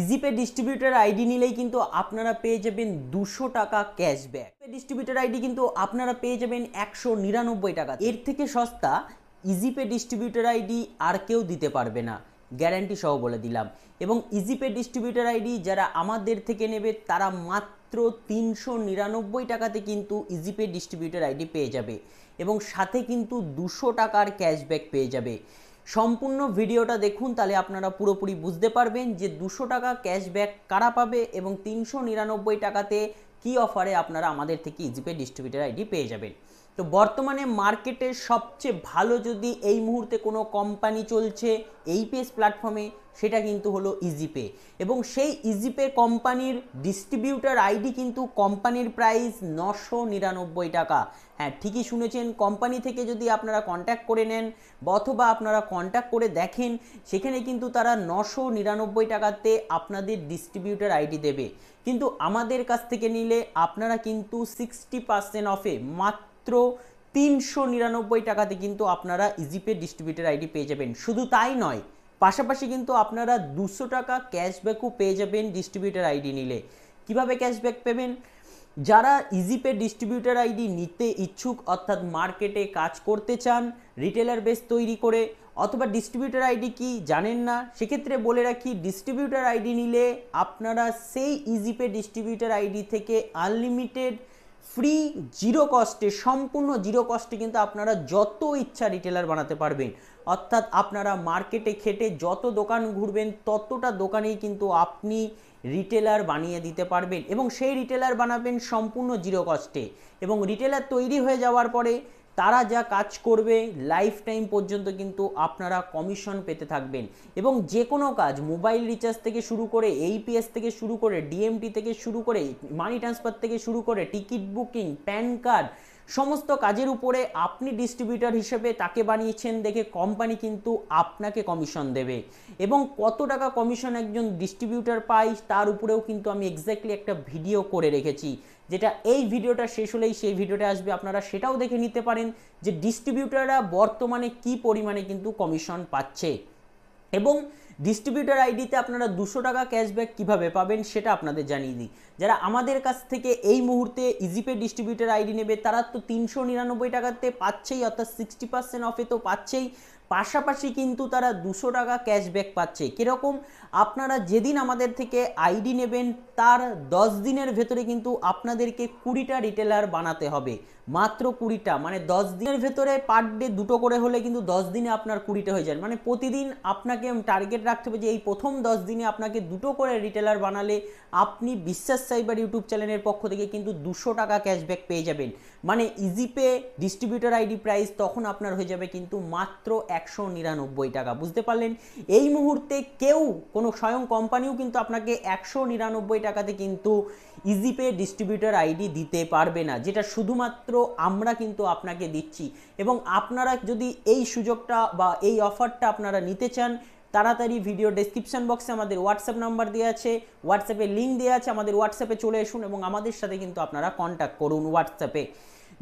EasyPay distributor ID নিলেই কিন্তু আপনারা পেয়ে যাবেন দুশো টাকা ক্যাশব্যাক ডিস্ট্রিবিউটার আইডি কিন্তু আপনারা পেয়ে যাবেন একশো নিরানব্বই টাকা এর থেকে সস্তা ইজিপে ডিস্ট্রিবিউটার আইডি আর কেউ দিতে পারবে না গ্যারান্টি সহ বলে দিলাম এবং ইজিপে ডিস্ট্রিবিউটার আইডি যারা আমাদের থেকে নেবে তারা মাত্র তিনশো নিরানব্বই টাকাতে কিন্তু ইজিপে ডিস্ট্রিবিউটার আইডি পেয়ে যাবে এবং সাথে কিন্তু দুশো টাকার ক্যাশব্যাক পেয়ে যাবে সম্পূর্ণ ভিডিওটা দেখুন তাহলে আপনারা পুরোপুরি বুঝতে পারবেন যে দুশো টাকা ক্যাশব্যাক কারা পাবে এবং তিনশো নিরানব্বই টাকাতে কী অফারে আপনারা আমাদের থেকে ইজিপে ডিস্ট্রিবিউটার আইডি পেয়ে যাবেন তো বর্তমানে মার্কেটের সবচেয়ে ভালো যদি এই মুহূর্তে কোনো কোম্পানি চলছে এইপিএস প্ল্যাটফর্মে সেটা কিন্তু হলো ইজিপে এবং সেই ইজিপে কোম্পানির ডিস্ট্রিবিউটার আইডি কিন্তু কোম্পানির প্রাইস নশো নিরানব্বই টাকা হ্যাঁ ঠিকই শুনেছেন কোম্পানি থেকে যদি আপনারা কন্ট্যাক্ট করে নেন অথবা আপনারা কন্ট্যাক্ট করে দেখেন সেখানে কিন্তু তারা নশো নিরানব্বই টাকাতে আপনাদের ডিস্ট্রিবিউটার আইডি দেবে কিন্তু আমাদের কাছ থেকে নিলে আপনারা কিন্তু সিক্সটি পার্সেন্ট অফে মাত্র তিনশো নিরানব্বই টাকাতে কিন্তু আপনারা ইজিপে ডিস্ট্রিবিউটার আইডি পেয়ে যাবেন শুধু তাই নয় পাশাপাশি কিন্তু আপনারা দুশো টাকা ক্যাশব্যাকও পেয়ে যাবেন ডিস্ট্রিবিউটার আইডি নিলে কিভাবে ক্যাশব্যাক পেবেন যারা ইজিপে ডিস্ট্রিবিউটার আইডি নিতে ইচ্ছুক অর্থাৎ মার্কেটে কাজ করতে চান রিটেলার বেস তৈরি করে অথবা ডিস্ট্রিবিউটার আইডি কি জানেন না সেক্ষেত্রে বলে রাখি ডিস্ট্রিবিউটার আইডি নিলে আপনারা সেই ইজিপে ডিস্ট্রিবিউটার আইডি থেকে আনলিমিটেড ফ্রি জিরো কস্টে সম্পূর্ণ জিরো কস্টে কিন্তু আপনারা যত ইচ্ছা রিটেলার বানাতে পারবেন অর্থাৎ আপনারা মার্কেটে খেটে যত দোকান ঘুরবেন ততটা দোকানেই কিন্তু আপনি রিটেলার বানিয়ে দিতে পারবেন এবং সেই রিটেলার বানাবেন সম্পূর্ণ জিরো কস্টে এবং রিটেলার তৈরি হয়ে যাওয়ার পরে তারা যা কাজ করবে লাইফ টাইম পর্যন্ত কিন্তু আপনারা কমিশন পেতে থাকবেন এবং যে কোনো কাজ মোবাইল রিচার্জ থেকে শুরু করে এইপিএস থেকে শুরু করে ডিএমটি থেকে শুরু করে মানি ট্রান্সফার থেকে শুরু করে টিকিট বুকিং প্যান কার্ড সমস্ত কাজের উপরে আপনি ডিস্ট্রিবিউটার হিসেবে তাকে বানিয়েছেন দেখে কোম্পানি কিন্তু আপনাকে কমিশন দেবে এবং কত টাকা কমিশন একজন ডিস্ট্রিবিউটার পায় তার উপরেও কিন্তু আমি এক্স্যাক্টলি একটা ভিডিও করে রেখেছি যেটা এই ভিডিওটা শেষ হলেই সেই ভিডিওটা আসবে আপনারা সেটাও দেখে নিতে পারেন যে ডিস্ট্রিবিউটাররা বর্তমানে কি পরিমাণে কিন্তু কমিশন পাচ্ছে এবং ডিস্ট্রিবিউটার আইডিতে আপনারা দুশো টাকা ক্যাশব্যাক কিভাবে পাবেন সেটা আপনাদের জানিয়ে দিই যারা আমাদের কাছ থেকে এই মুহূর্তে ইজিপে ডিস্ট্রিবিউটার আইডি নেবে তারা তো তিনশো নিরানব্বই টাকাতে পাচ্ছেই অর্থাৎ সিক্সটি পার্সেন্ট অফে তো পাচ্ছেই পাশাপাশি কিন্তু তারা দুশো টাকা ক্যাশব্যাক পাচ্ছে কীরকম আপনারা যেদিন আমাদের থেকে আইডি নেবেন তার দশ দিনের ভেতরে কিন্তু আপনাদেরকে কুড়িটা রিটেলার বানাতে হবে মাত্র কুড়িটা মানে দশ দিনের ভেতরে পার ডে দুটো করে হলে কিন্তু দশ দিনে আপনার কুড়িটা হয়ে যায় মানে প্রতিদিন আপনাকে টার্গেট রাখতে হবে যে এই প্রথম দশ দিনে আপনাকে দুটো করে রিটেলার বানালে আপনি বিশ্বাস সাইবার ইউটিউব চ্যানেলের পক্ষ থেকে কিন্তু দুশো টাকা ক্যাশব্যাক পেয়ে যাবেন মানে ইজিপে ডিস্ট্রিবিউটার আইডি প্রাইস তখন আপনার হয়ে যাবে কিন্তু মাত্র এক একশো নিরানব্বই টাকা বুঝতে পারলেন এই মুহূর্তে কেউ কোনো স্বয়ং কোম্পানিও কিন্তু আপনাকে একশো নিরানব্বই টাকাতে কিন্তু ইজিপে ডিস্ট্রিবিউটার আইডি দিতে পারবে না যেটা শুধুমাত্র আমরা কিন্তু আপনাকে দিচ্ছি এবং আপনারা যদি এই সুযোগটা বা এই অফারটা আপনারা নিতে চান তাড়াতাড়ি ভিডিও ডেসক্রিপশন বক্সে আমাদের হোয়াটসঅ্যাপ নাম্বার দেওয়া আছে হোয়াটসঅ্যাপে লিঙ্ক দেওয়া আছে আমাদের হোয়াটসঅ্যাপে চলে আসুন এবং আমাদের সাথে কিন্তু আপনারা কন্ট্যাক্ট করুন হোয়াটসঅ্যাপে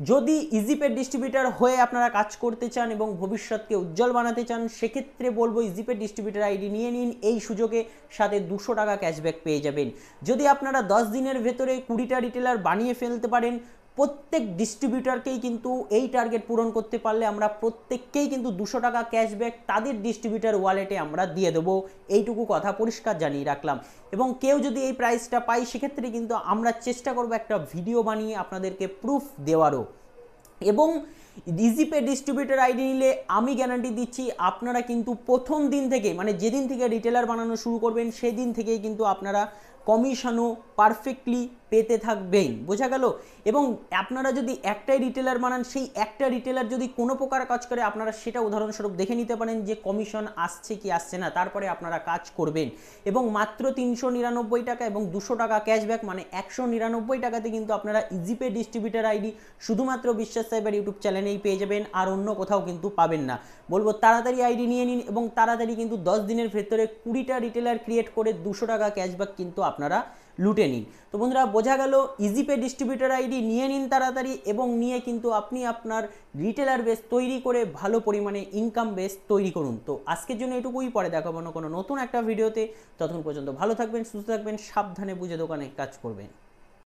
যদি ইজিপের ডিস্ট্রিবিউটার হয়ে আপনারা কাজ করতে চান এবং ভবিষ্যৎকে উজ্জ্বল বানাতে চান সেক্ষেত্রে বলবো ইজিপের ডিস্ট্রিবিউটার আইডি নিয়ে নিন এই সুযোগে সাথে দুশো টাকা ক্যাশব্যাক পেয়ে যাবেন যদি আপনারা দশ দিনের ভেতরে কুড়িটা রিটেলার বানিয়ে ফেলতে পারেন প্রত্যেক ডিস্ট্রিবিউটারকেই কিন্তু এই টার্গেট পূরণ করতে পারলে আমরা প্রত্যেককেই কিন্তু দুশো টাকা ক্যাশব্যাক তাদের ডিস্ট্রিবিউটার ওয়ালেটে আমরা দিয়ে দেবো এইটুকু কথা পরিষ্কার জানিয়ে রাখলাম এবং কেউ যদি এই প্রাইসটা পাই সেক্ষেত্রে কিন্তু আমরা চেষ্টা করব একটা ভিডিও বানিয়ে আপনাদেরকে প্রুফ দেওয়ারও এবং ইজিপে ডিস্ট্রিবিউটার আইডি নিলে আমি গ্যারান্টি দিচ্ছি আপনারা কিন্তু প্রথম দিন থেকে মানে যেদিন থেকে রিটেলার বানানো শুরু করবেন সেই দিন থেকেই কিন্তু আপনারা কমিশনও পারফেক্টলি পেতে থাকবেন বোঝা গেল এবং আপনারা যদি একটাই রিটেলার বানান সেই একটা রিটেলার যদি কোনো প্রকার কাজ করে আপনারা সেটা উদাহরণস্বরূপ দেখে নিতে পারেন যে কমিশন আসছে কি আসছে না তারপরে আপনারা কাজ করবেন এবং মাত্র তিনশো নিরানব্বই টাকা এবং দুশো টাকা ক্যাশব্যাক মানে একশো নিরানব্বই টাকাতে কিন্তু আপনারা ইজিপে ডিস্ট্রিবিউটার আইডি শুধুমাত্র বিশ্বাস সাহেবের ইউটিউব চ্যানেলেই পেয়ে যাবেন আর অন্য কোথাও কিন্তু পাবেন না বলবো তাড়াতাড়ি আইডি নিয়ে নিন এবং তাড়াতাড়ি কিন্তু দশ দিনের ভেতরে কুড়িটা রিটেলার ক্রিয়েট করে দুশো টাকা ক্যাশব্যাক কিন্তু আপনারা লুটে নিন তো বন্ধুরা বোঝা গেল ইজিপে ডিস্ট্রিবিউটার আইডি নিয়ে নিন তাড়াতাড়ি এবং নিয়ে কিন্তু আপনি আপনার রিটেলার বেস তৈরি করে ভালো পরিমাণে ইনকাম বেস তৈরি করুন তো আজকের জন্য এটুকুই পরে দেখাবো না কোনো নতুন একটা ভিডিওতে ততক্ষণ পর্যন্ত ভালো থাকবেন সুস্থ থাকবেন সাবধানে বুঝে দোকানে কাজ করবেন